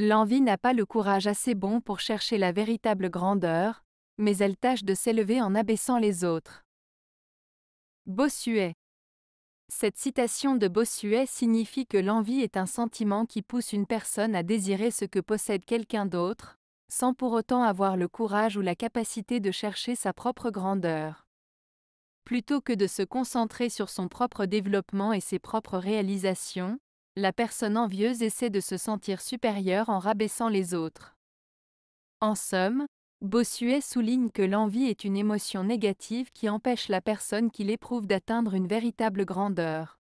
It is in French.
L'envie n'a pas le courage assez bon pour chercher la véritable grandeur, mais elle tâche de s'élever en abaissant les autres. Bossuet Cette citation de Bossuet signifie que l'envie est un sentiment qui pousse une personne à désirer ce que possède quelqu'un d'autre, sans pour autant avoir le courage ou la capacité de chercher sa propre grandeur. Plutôt que de se concentrer sur son propre développement et ses propres réalisations, la personne envieuse essaie de se sentir supérieure en rabaissant les autres. En somme, Bossuet souligne que l'envie est une émotion négative qui empêche la personne qui l'éprouve d'atteindre une véritable grandeur.